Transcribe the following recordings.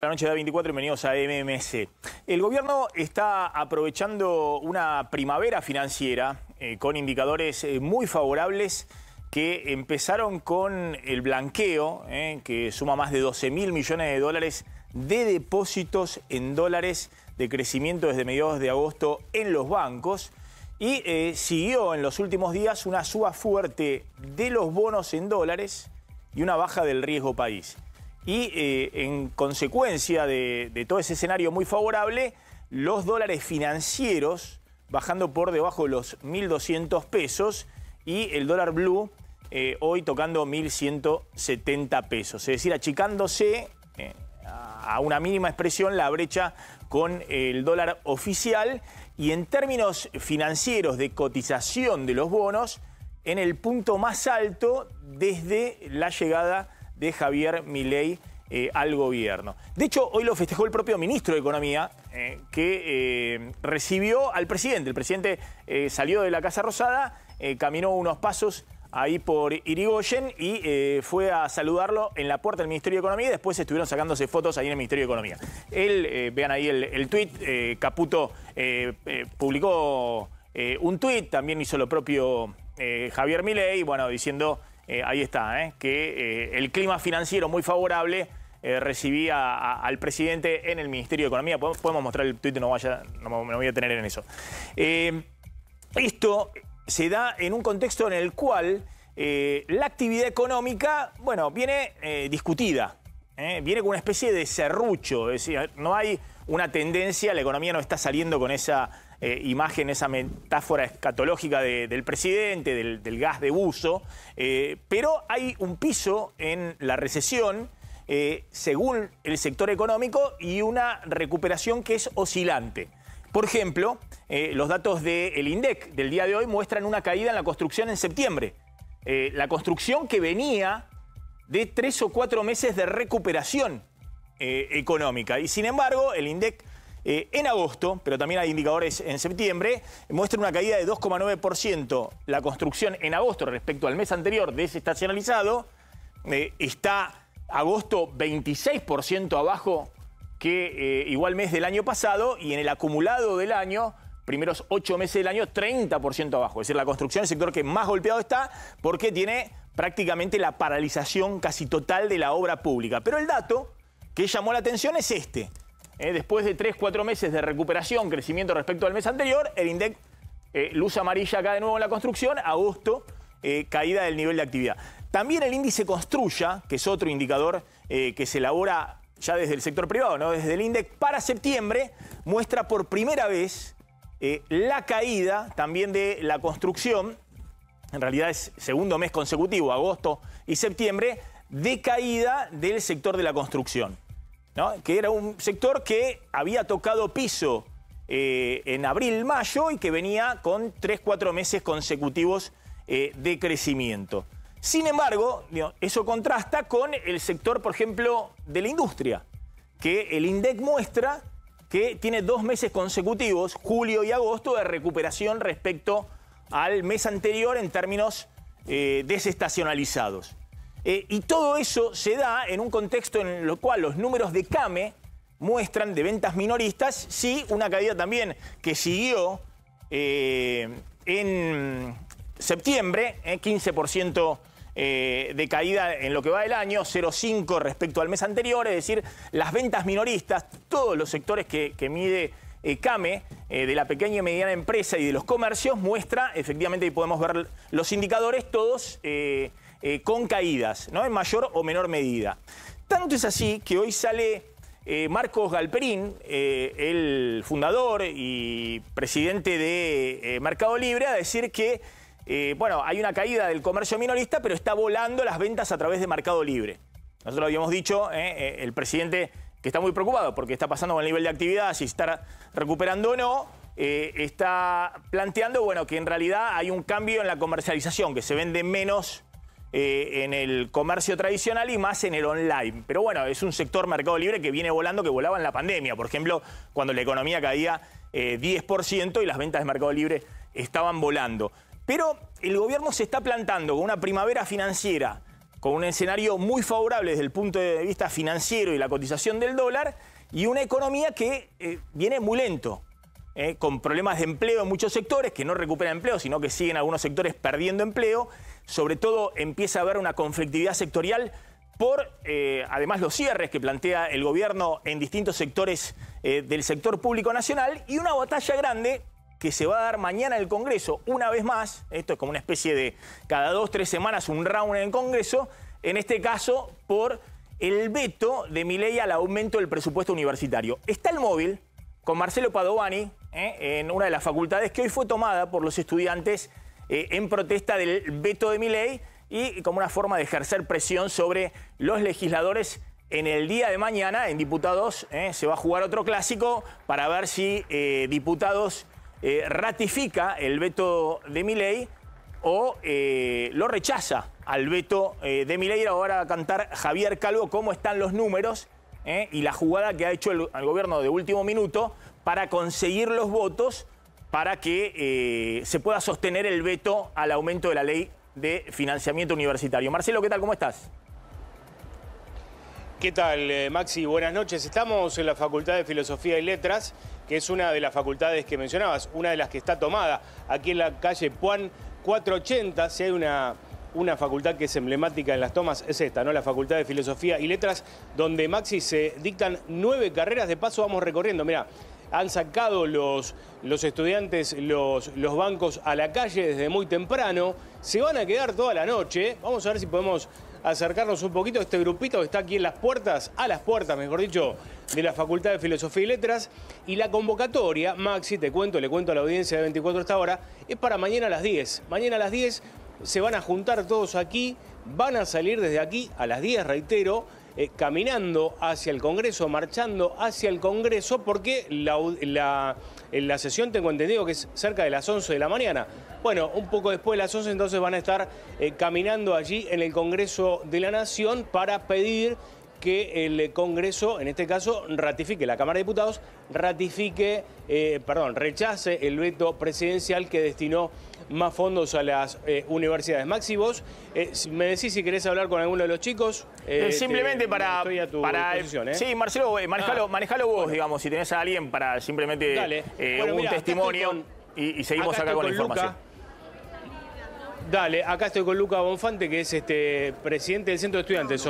La noche de 24, bienvenidos a MMC. El gobierno está aprovechando una primavera financiera eh, con indicadores eh, muy favorables que empezaron con el blanqueo, eh, que suma más de 12 mil millones de dólares de depósitos en dólares de crecimiento desde mediados de agosto en los bancos. Y siguió en los últimos días una suba fuerte de los bonos en dólares y una baja del riesgo país y eh, en consecuencia de, todo ese escenario muy favorable, los dólares financieros bajando por debajo de los 1.200 pesos y el dólar blue eh, hoy tocando 1.170 pesos, es decir, achicándose eh, a una mínima expresión la brecha con el dólar oficial y en términos financieros de cotización de los bonos en el punto más alto desde la llegada de Javier Milei eh, al gobierno. De hecho, hoy lo festejó el propio ministro de Economía, eh, que eh, recibió al presidente. El presidente salió de la Casa Rosada, caminó unos pasos ahí por Irigoyen y fue a saludarlo en la puerta del Ministerio de Economía y después estuvieron sacándose fotos ahí en el Ministerio de Economía. Él, vean ahí el, el tuit, Caputo publicó un tuit, también hizo lo propio Javier Milei, bueno, diciendo... Eh, ahí está, ¿eh? que eh, el clima financiero muy favorable recibía al presidente en el Ministerio de Economía. Podemos, mostrar el tuit, no, vaya, no, me voy a tener en eso. esto se da en un contexto en el cual la actividad económica, bueno, viene discutida, viene con una especie de serrucho, es decir, no hay una tendencia, la economía no está saliendo con esa Imágenes, eh, imagen, esa metáfora escatológica del presidente, del, gas de buzo, eh, pero hay un piso en la recesión eh, según el sector económico y una recuperación que es oscilante. Por ejemplo, los datos del INDEC del día de hoy muestran una caída en la construcción en septiembre. la construcción que venía de tres o cuatro meses de recuperación económica. Y sin embargo, el INDEC eh, en agosto, pero también hay indicadores en septiembre, muestra una caída de 2,9% la construcción en agosto respecto al mes anterior desestacionalizado. Eh, está agosto 26% abajo que eh, igual mes del año pasado y en el acumulado del año primeros ocho meses del año, 30% abajo. Es decir, la construcción es el sector que más golpeado está porque tiene prácticamente la paralización casi total de la obra pública. Pero el dato que llamó la atención es este. Eh, después de tres, cuatro meses de recuperación, crecimiento respecto al mes anterior, el INDEC, eh, luz amarilla acá de nuevo en la construcción, agosto, eh, caída del nivel de actividad. También el índice Construya, que es otro indicador que se elabora ya desde el sector privado, no desde el INDEC, para septiembre muestra por primera vez la caída también de la construcción, en realidad es segundo mes consecutivo, agosto y septiembre, de caída del sector de la construcción que era un sector que había tocado piso eh, en abril, mayo y que venía con 3, 4 meses consecutivos eh, de crecimiento. Sin embargo, eso contrasta con el sector, por ejemplo, de la industria, que el INDEC muestra que tiene dos meses consecutivos, julio y agosto, de recuperación respecto al mes anterior en términos eh, desestacionalizados. Eh, y todo eso se da en un contexto en el cual los números de CAME muestran de ventas minoristas, sí, una caída también que siguió eh, en septiembre, 15% eh, de caída en lo que va del año, 0,5 respecto al mes anterior, es decir, las ventas minoristas, todos los sectores que, mide CAME, de la pequeña y mediana empresa y de los comercios, muestra, efectivamente, y podemos ver los indicadores todos. Eh, con caídas, ¿no? en mayor o menor medida. Tanto es así que hoy sale eh, Marcos Galperín, eh, el fundador y presidente de Mercado Libre, a decir que bueno, hay una caída del comercio minorista, pero está volando las ventas a través de Mercado Libre. Nosotros habíamos dicho, el presidente que está muy preocupado porque está pasando con el nivel de actividad, si está recuperando o no, está planteando bueno, que en realidad hay un cambio en la comercialización, que se vende menos eh, en el comercio tradicional y más en el online. Pero bueno, es un sector mercado libre que viene volando, que volaba en la pandemia. Por ejemplo, cuando la economía caía 10% eh, y las ventas de mercado libre estaban volando. Pero el gobierno se está plantando con una primavera financiera, con un escenario muy favorable desde el punto de vista financiero y la cotización del dólar, y una economía que eh, viene muy lento. Eh, con problemas de empleo en muchos sectores, que no recuperan empleo, sino que siguen algunos sectores perdiendo empleo. Sobre todo empieza a haber una conflictividad sectorial por, eh, además, los cierres que plantea el gobierno en distintos sectores eh, del sector público nacional y una batalla grande que se va a dar mañana en el Congreso, una vez más, esto es como una especie de cada dos, tres semanas un round en el Congreso, en este caso por el veto de mi ley al aumento del presupuesto universitario. Está el móvil con Marcelo Padovani, ¿eh? en una de las facultades que hoy fue tomada por los estudiantes eh, en protesta del veto de mi ley y como una forma de ejercer presión sobre los legisladores. En el día de mañana, en diputados, ¿eh? se va a jugar otro clásico para ver si diputados ratifica el veto de mi ley o lo rechaza al veto de mi ley. Ahora va a cantar Javier Calvo cómo están los números. ¿eh? y la jugada que ha hecho el, gobierno de último minuto para conseguir los votos para que eh, se pueda sostener el veto al aumento de la ley de financiamiento universitario. Marcelo, ¿qué tal? ¿Cómo estás? ¿Qué tal, eh, Maxi? Buenas noches. Estamos en la Facultad de Filosofía y Letras, que es una de las facultades que mencionabas, una de las que está tomada aquí en la calle Puan 480. Si hay una una facultad que es emblemática en las tomas es esta, ¿no? La Facultad de Filosofía y Letras, donde Maxi se dictan nueve carreras. De paso vamos recorriendo. Mira, han sacado los, los estudiantes los, los, bancos a la calle desde muy temprano. Se van a quedar toda la noche. Vamos a ver si podemos acercarnos un poquito a este grupito que está aquí en las puertas, a las puertas, mejor dicho, de la Facultad de Filosofía y Letras. Y la convocatoria, Maxi, te cuento, le cuento a la audiencia de 24 hasta ahora, es para mañana a las 10. Mañana a las 10 se van a juntar todos aquí, van a salir desde aquí a las 10, reitero, eh, caminando hacia el Congreso, marchando hacia el Congreso, porque la, la, sesión tengo entendido que es cerca de las 11 de la mañana. Bueno, un poco después de las 11 entonces van a estar eh, caminando allí en el Congreso de la Nación para pedir que el Congreso, en este caso, ratifique, la Cámara de Diputados ratifique, eh, perdón, rechace el veto presidencial que destinó más fondos a las eh, universidades. Maxi, eh, me decís si querés hablar con alguno de los chicos. simplemente para... Sí, Marcelo, ah. manejalo, vos, digamos, si tenés a alguien para simplemente bueno, un testimonio y, seguimos acá, con, la información. Dale, acá estoy con Luca Bonfante, que es este presidente del Centro de Estudiantes.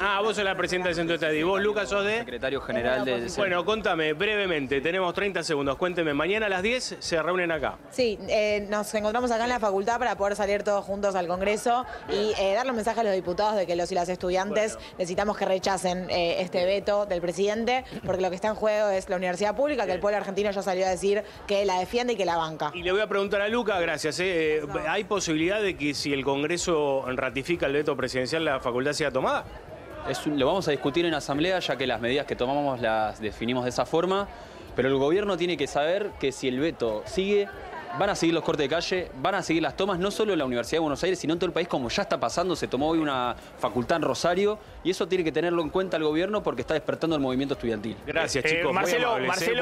ah, vos sos la presidenta del Centro de Estudiantes. Y vos, Luca, sos de... Secretario General del Bueno, contame brevemente, tenemos 30 segundos. Cuénteme, mañana a las 10 se reúnen acá. Sí, eh, nos encontramos acá en la facultad para poder salir todos juntos al Congreso y eh, dar los mensajes a los diputados de que los y las estudiantes necesitamos que rechacen eh, este veto del presidente, porque lo que está en juego es la universidad pública, que el pueblo argentino ya salió a decir que la defiende y que la banca. Y le voy a preguntar a Luca, gracias. ¿Hay posibilidades? de que si el Congreso ratifica el veto presidencial, la facultad sea tomada? Es, lo vamos a discutir en asamblea, ya que las medidas que tomamos las definimos de esa forma, pero el gobierno tiene que saber que si el veto sigue, van a seguir los cortes de calle, van a seguir las tomas, no solo en la Universidad de Buenos Aires, sino en todo el país, como ya está pasando, se tomó hoy una facultad en Rosario, y eso tiene que tenerlo en cuenta el gobierno porque está despertando el movimiento estudiantil. Gracias, eh, chicos. Marcelo, eh. Marcelo.